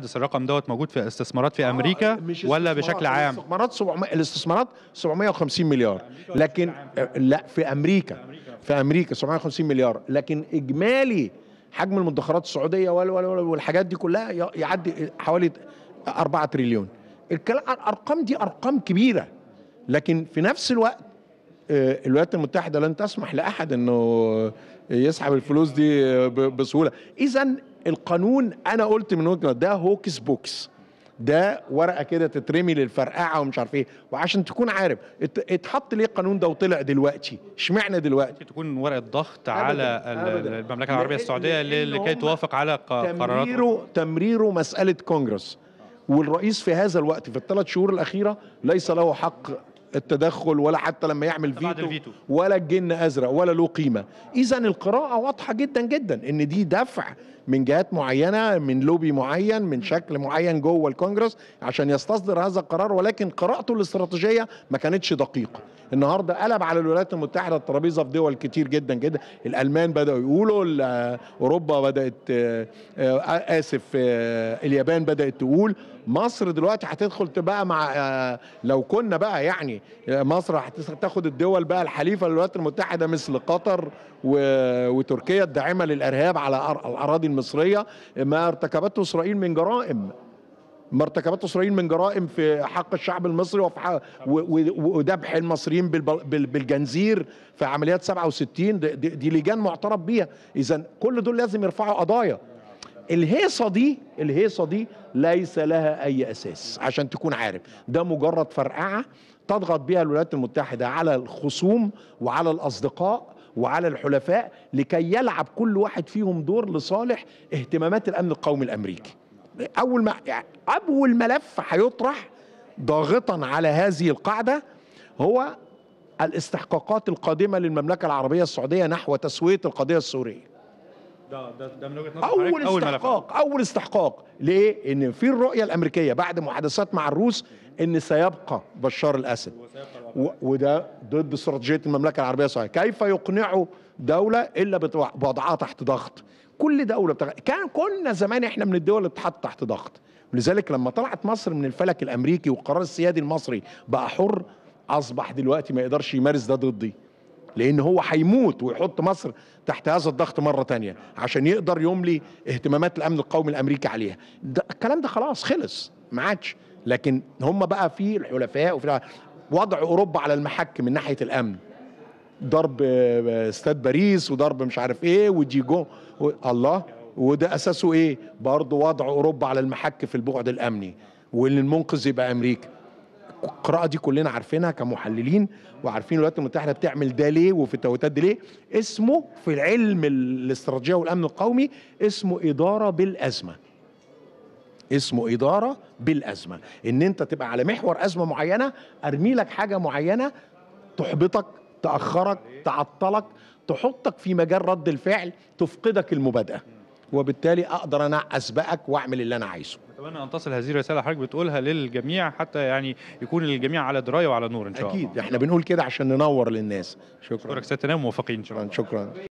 حدث الرقم دوت موجود في استثمارات في آه، امريكا مش ولا بشكل عام الاستثمارات 700 الاستثمارات 750 مليار لكن آه، لا في امريكا في امريكا 750 مليار لكن اجمالي حجم المدخرات السعوديه وال وال والحاجات دي كلها يعدي حوالي 4 تريليون الارقام دي ارقام كبيره لكن في نفس الوقت آه، الولايات المتحده لن تسمح لاحد انه يسحب الفلوس دي آه، بسهوله اذا القانون انا قلت من وجهه ده هوكس بوكس ده ورقه كده تترمي للفرقعه ومش عارف ايه وعشان تكون عارف اتحط ليه القانون ده وطلع دلوقتي اشمعنى دلوقتي تكون ورقه ضغط على أبداً. المملكه العربيه السعوديه لكي توافق على قرارات تمريره تمريره مساله كونجرس والرئيس في هذا الوقت في الثلاث شهور الاخيره ليس له حق التدخل ولا حتى لما يعمل فيتو, ولا الجن ازرق ولا له قيمه اذا القراءه واضحه جدا جدا ان دي دفع من جهات معينه من لوبي معين من شكل معين جوه الكونجرس عشان يستصدر هذا القرار ولكن قراءته الاستراتيجيه ما كانتش دقيقه النهارده قلب على الولايات المتحده الترابيزه في دول كتير جدا جدا الالمان بداوا يقولوا اوروبا بدات آه، آه، اسف آه، اليابان بدات تقول مصر دلوقتي هتدخل تبقى مع لو كنا بقى يعني مصر هتاخد الدول بقى الحليفه للولايات المتحده مثل قطر وتركيا الداعمه للارهاب على الاراضي المصريه ما ارتكبته اسرائيل من جرائم ما ارتكبته اسرائيل من جرائم في حق الشعب المصري وفي حق وذبح المصريين بالجنزير في عمليات 67 دي, دي لجان معترف بيها اذا كل دول لازم يرفعوا قضايا الهيصه دي الهيصه دي ليس لها اي اساس عشان تكون عارف ده مجرد فرقعه تضغط بها الولايات المتحدة على الخصوم وعلى الأصدقاء وعلى الحلفاء لكي يلعب كل واحد فيهم دور لصالح اهتمامات الأمن القومي الأمريكي أول, ما أول ملف هيطرح ضاغطا على هذه القاعدة هو الاستحقاقات القادمة للمملكة العربية السعودية نحو تسوية القضية السورية ده ده من وجهه اول استحقاق اول استحقاق ليه؟ ان في الرؤيه الامريكيه بعد محادثات مع الروس ان سيبقى بشار الاسد وده ضد استراتيجيه المملكه العربيه السعوديه كيف يقنعوا دوله الا بوضعها تحت ضغط كل دوله بتغ... كان كنا زمان احنا من الدول اللي بتتحط تحت ضغط ولذلك لما طلعت مصر من الفلك الامريكي والقرار السيادي المصري بقى حر اصبح دلوقتي ما يقدرش يمارس ده ضدي لان هو هيموت ويحط مصر تحت هذا الضغط مره تانية عشان يقدر يملي اهتمامات الامن القومي الامريكي عليها ده الكلام ده خلاص خلص ما عادش لكن هم بقى في الحلفاء وفي وضع اوروبا على المحك من ناحيه الامن ضرب آه، استاد باريس وضرب مش عارف ايه وديجو الله وده اساسه ايه برضه وضع اوروبا على المحك في البعد الامني واللي المنقذ يبقى امريكا القراءه دي كلنا عارفينها كمحللين وعارفين الولايات المتحده بتعمل ده ليه وفي التوتات دي ليه اسمه في العلم الاستراتيجيه والامن القومي اسمه اداره بالازمه اسمه اداره بالازمه ان انت تبقى على محور ازمه معينه ارمي لك حاجه معينه تحبطك تاخرك تعطلك تحطك في مجال رد الفعل تفقدك المبادئه وبالتالي اقدر انا اسبقك واعمل اللي انا عايزه اتمنى ان تصل هذه الرساله حضرتك بتقولها للجميع حتى يعني يكون الجميع على درايه وعلى نور ان شاء الله اكيد احنا بنقول كده عشان ننور للناس شكرا شكرا سياده موافقين شكرا شكرا